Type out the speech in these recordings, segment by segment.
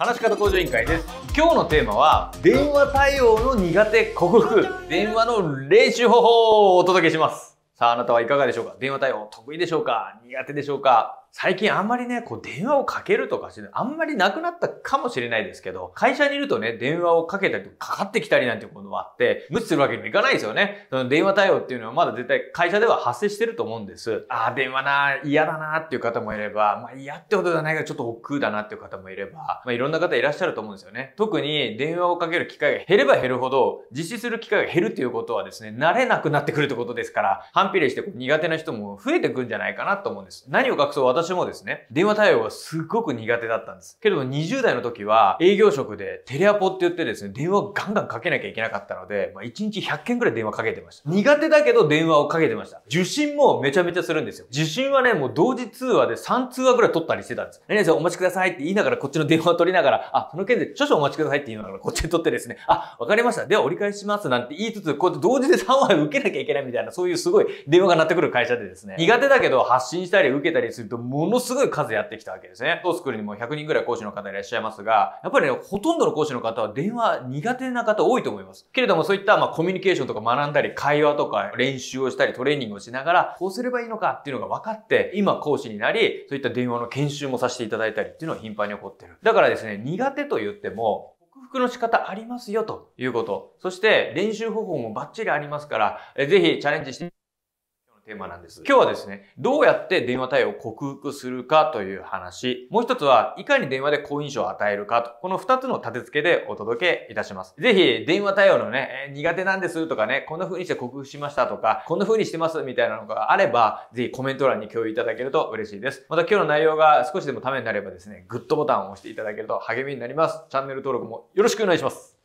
話し方向上委員会です今日のテーマは電話対応の苦手克服電話の練習方法をお届けしますさああなたはいかがでしょうか電話対応得意でしょうか苦手でしょうか最近あんまりね、こう電話をかけるとかして、あんまりなくなったかもしれないですけど、会社にいるとね、電話をかけたりとか、かってきたりなんていうこともあって、無視するわけにもいかないですよね。その電話対応っていうのはまだ絶対会社では発生してると思うんです。あー電話な、嫌だなっていう方もいれば、まあ嫌ってことじゃないけど、ちょっと億劫だなっていう方もいれば、まあいろんな方いらっしゃると思うんですよね。特に電話をかける機会が減れば減るほど、実施する機会が減るっていうことはですね、慣れなくなってくるってことですから、反比例して苦手な人も増えてくんじゃないかなと思うんです。何を隠そう私私もですね、電話対応がすっごく苦手だったんです。けれども20代の時は営業職でテレアポって言ってですね、電話ガンガンかけなきゃいけなかったので、まあ、1日100件くらい電話かけてました。苦手だけど電話をかけてました。受信もめちゃめちゃするんですよ。受信はね、もう同時通話で3通話ぐらい取ったりしてたんです。何々さんお待ちくださいって言いながらこっちの電話を取りながら、あ、その件で少々お待ちくださいって言いながらこっちで取ってですね、あ、わかりました。では折り返しますなんて言いつつ、こうやって同時で3話受けなきゃいけないみたいな、そういうすごい電話が鳴ってくる会社でですね、苦手だけど発信したり受けたりするとものすごい数やってきたわけですね。当スクールにも100人ぐらい講師の方いらっしゃいますが、やっぱりね、ほとんどの講師の方は電話苦手な方多いと思います。けれどもそういった、まあ、コミュニケーションとか学んだり、会話とか練習をしたり、トレーニングをしながら、こうすればいいのかっていうのが分かって、今講師になり、そういった電話の研修もさせていただいたりっていうのは頻繁に起こってる。だからですね、苦手と言っても、克服の仕方ありますよということ。そして練習方法もバッチリありますから、ぜひチャレンジしてテーマなんです。今日はですね、どうやって電話対応を克服するかという話、もう一つはいかに電話で好印象を与えるかと、この二つの立て付けでお届けいたします。ぜひ、電話対応のね、苦手なんですとかね、こんな風にして克服しましたとか、こんな風にしてますみたいなのがあれば、ぜひコメント欄に共有いただけると嬉しいです。また今日の内容が少しでもためになればですね、グッドボタンを押していただけると励みになります。チャンネル登録もよろしくお願いします。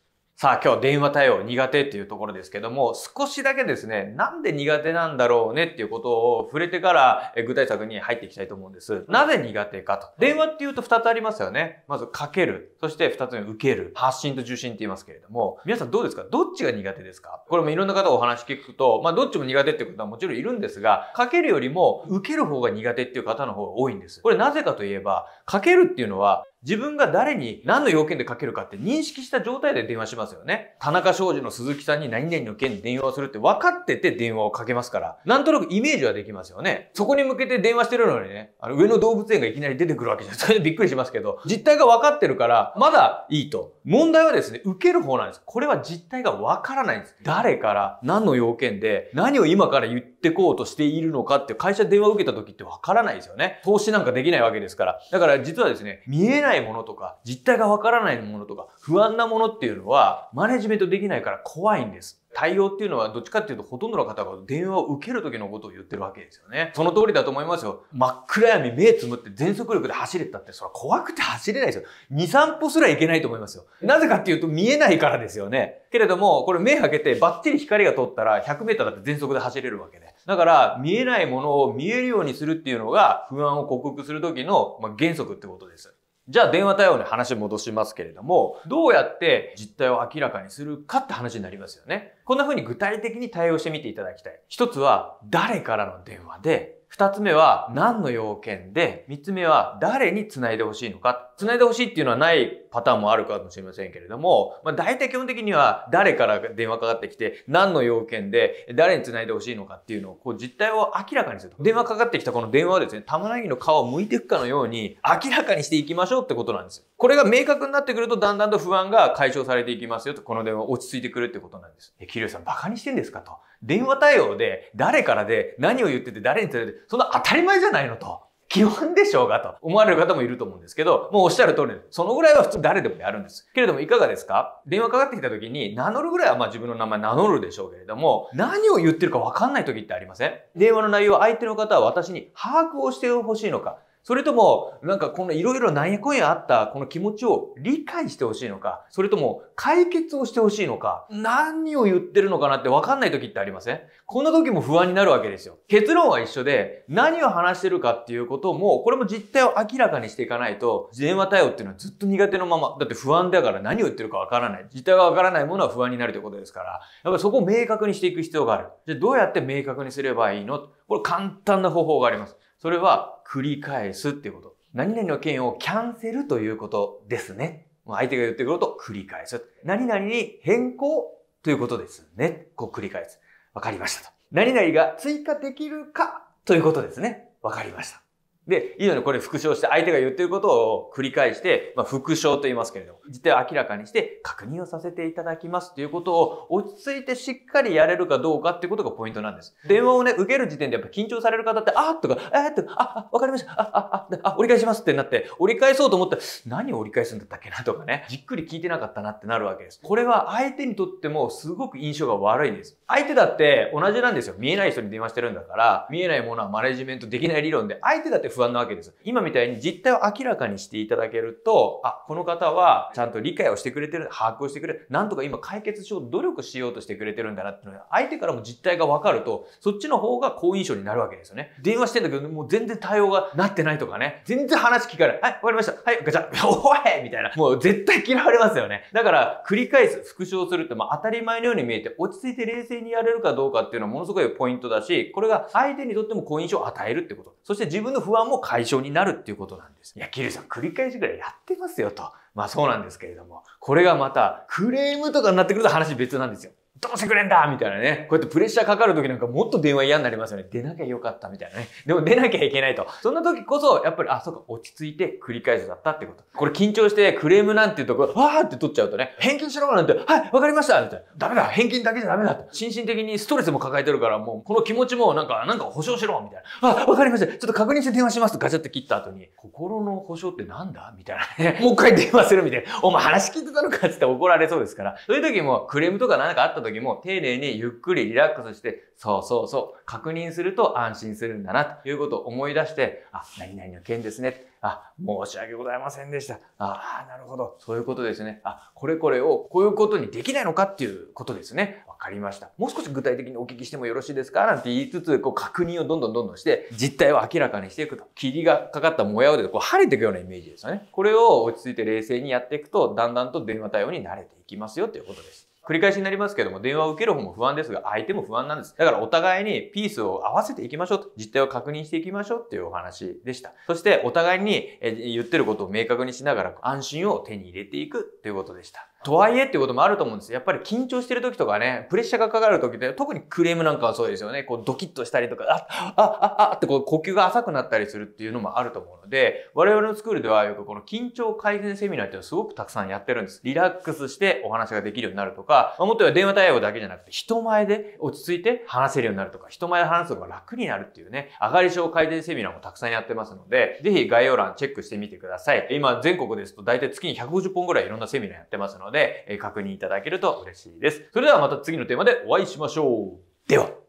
さあ今日電話対応苦手っていうところですけども、少しだけですね、なんで苦手なんだろうねっていうことを触れてから具体策に入っていきたいと思うんです。なぜ苦手かと。電話っていうと2つありますよね。まずかける。そして2つ目受ける。発信と受信って言いますけれども、皆さんどうですかどっちが苦手ですかこれもいろんな方お話聞くと、まあどっちも苦手っていう方はもちろんいるんですが、かけるよりも受ける方が苦手っていう方の方が多いんです。これなぜかといえば、かけるっていうのは自分が誰に何の要件でかけるかって認識した状態で電話しますよね。田中商事の鈴木さんに何々の件に電話をするって分かってて電話をかけますから、なんとなくイメージはできますよね。そこに向けて電話してるのにね、あの上の動物園がいきなり出てくるわけじゃそれでびっくりしますけど、実態が分かってるから、まだいいと。問題はですね、受ける方なんです。これは実態が分からないんです。誰から何の要件で何を今から言ってこうとしているのかって会社電話を受けた時って分からないですよね。投資なんかできないわけですから。だから実はですね、見えないないものとか、実態がわからないものとか、不安なものっていうのは、マネジメントできないから怖いんです。対応っていうのはどっちかっていうとほとんどの方が電話を受ける時のことを言ってるわけですよね。その通りだと思いますよ。真っ暗闇目つむって全速力で走れたってそれは怖くて走れないですよ。2、3歩すらいけないと思いますよ。なぜかっていうと見えないからですよね。けれども、これ目開けてバッチリ光が通ったら100メーターだって全速で走れるわけで。だから見えないものを見えるようにするっていうのが不安を克服する時のま原則ってことです。じゃあ電話対応に話戻しますけれども、どうやって実態を明らかにするかって話になりますよね。こんな風に具体的に対応してみていただきたい。一つは誰からの電話で、二つ目は何の要件で、三つ目は誰に繋いでほしいのか。繋いでほしいっていうのはないパターンもあるかもしれませんけれども、まあ、大体基本的には誰から電話かかってきて、何の要件で、誰に繋いでほしいのかっていうのを、こう実態を明らかにすると。電話かかってきたこの電話をですね、玉ねぎの皮を剥いていくかのように、明らかにしていきましょうってことなんです。これが明確になってくると、だんだんと不安が解消されていきますよと、この電話落ち着いてくるってことなんです。え、キリさん、バカにしてんですかと。電話対応で、誰からで、何を言ってて、誰に伝えて、そんな当たり前じゃないのと。基本でしょうがと思われる方もいると思うんですけど、もうおっしゃる通りです。そのぐらいは普通誰でもやるんです。けれどもいかがですか電話かかってきた時に名乗るぐらいはまあ自分の名前名乗るでしょうけれども、何を言ってるかわかんない時ってありません電話の内容は相手の方は私に把握をしてほしいのか、それとも、なんかこのいろいろ何やこんやあったこの気持ちを理解してほしいのか、それとも解決をしてほしいのか、何を言ってるのかなってわかんない時ってありませんこんな時も不安になるわけですよ。結論は一緒で、何を話してるかっていうことも、これも実態を明らかにしていかないと、電話対応っていうのはずっと苦手のまま、だって不安だから何を言ってるかわからない。実態がわからないものは不安になるということですから、やっぱりそこを明確にしていく必要がある。じゃあどうやって明確にすればいいのこれ簡単な方法があります。それは繰り返すっていうこと。何々の件をキャンセルということですね。相手が言ってくると繰り返す。何々に変更ということですね。こう繰り返す。わかりましたと。何々が追加できるかということですね。わかりました。で、いいのにこれ復唱して相手が言ってることを繰り返して、まあ、復唱と言いますけれども、実態を明らかにして確認をさせていただきますということを落ち着いてしっかりやれるかどうかっていうことがポイントなんです。電話をね、受ける時点でやっぱ緊張される方って、あーとか、えーとか、あ、あ、わかりました、あ、あ、あ、折り返しますってなって、折り返そうと思ったら、何を折り返すんだったっけなとかね、じっくり聞いてなかったなってなるわけです。これは相手にとってもすごく印象が悪いんです。相手だって同じなんですよ。見えない人に電話してるんだから、見えないものはマネジメントできない理論で、相手だって不安なわけです。今みたいに実態を明らかにしていただけると、あ、この方はちゃんと理解をしてくれてる、把握をしてくれる、なんとか今解決しよう、努力しようとしてくれてるんだなっていうのは、相手からも実態が分かると、そっちの方が好印象になるわけですよね。電話してんだけど、もう全然対応がなってないとかね、全然話聞かない。はい、わかりました。はい、ガチャ、おいみたいな。もう絶対嫌われますよね。だから、繰り返す、復唱するって、まあ当たり前のように見えて、落ち着いて冷静にやれるかどうかっていうのはものすごいポイントだし、これが相手にとっても好印象を与えるってこと。そして自分の不安も解消になるっていうことなんです。いや、キリさん、繰り返しぐらいやってますよと。まあそうなんですけれども、これがまたクレームとかになってくると話別なんですよ。どうしてくれんだみたいなね。こうやってプレッシャーかかる時なんかもっと電話嫌になりますよね。出なきゃよかったみたいなね。でも出なきゃいけないと。そんな時こそ、やっぱり、あ、そうか、落ち着いて繰り返すだったってこと。これ緊張してクレームなんていうところ、わーって取っちゃうとね、返金しろなんて、はい、わかりましたみたいな。ダメだ、返金だけじゃダメだ心身的にストレスも抱えてるから、もうこの気持ちもなんか、なんか保証しろみたいな。あ、わかりました。ちょっと確認して電話しますガチャって切った後に、心の保証ってなんだみたいなね。もう一回電話するみたいな。お前話聞いてたのかって言って怒られそうですから。そういう時もクレームとか何かあった時時も丁寧にゆっくりリラックスして、そうそうそう、確認すると安心するんだなということを思い出して、あ、何々の件ですね。あ、申し訳ございませんでした。ああ、なるほど。そういうことですね。あ、これこれをこういうことにできないのかっていうことですね。わかりました。もう少し具体的にお聞きしてもよろしいですかなんて言いつつ、こう確認をどんどんどんどんして、実態を明らかにしていくと。霧がかかったもやをでこう晴れていくようなイメージですよね。これを落ち着いて冷静にやっていくと、だんだんと電話対応に慣れていきますよっていうことです。繰り返しになりますけども、電話を受ける方も不安ですが、相手も不安なんです。だからお互いにピースを合わせていきましょうと、実態を確認していきましょうっていうお話でした。そして、お互いに言ってることを明確にしながら、安心を手に入れていくということでした。とはいえっていうこともあると思うんですやっぱり緊張してる時とかね、プレッシャーがかかる時って、特にクレームなんかはそうですよね。こうドキッとしたりとか、あ、あ、あ、あってこう呼吸が浅くなったりするっていうのもあると思うので、我々のスクールではよくこの緊張改善セミナーっていうのをすごくたくさんやってるんです。リラックスしてお話ができるようになるとか、もっと言えば電話対応だけじゃなくて、人前で落ち着いて話せるようになるとか、人前で話すのが楽になるっていうね、上がり症改善セミナーもたくさんやってますので、ぜひ概要欄チェックしてみてください。今全国ですと大体月に150本ぐらいいろんなセミナーやってますので、ので、え確認いただけると嬉しいです。それではまた次のテーマでお会いしましょう。では。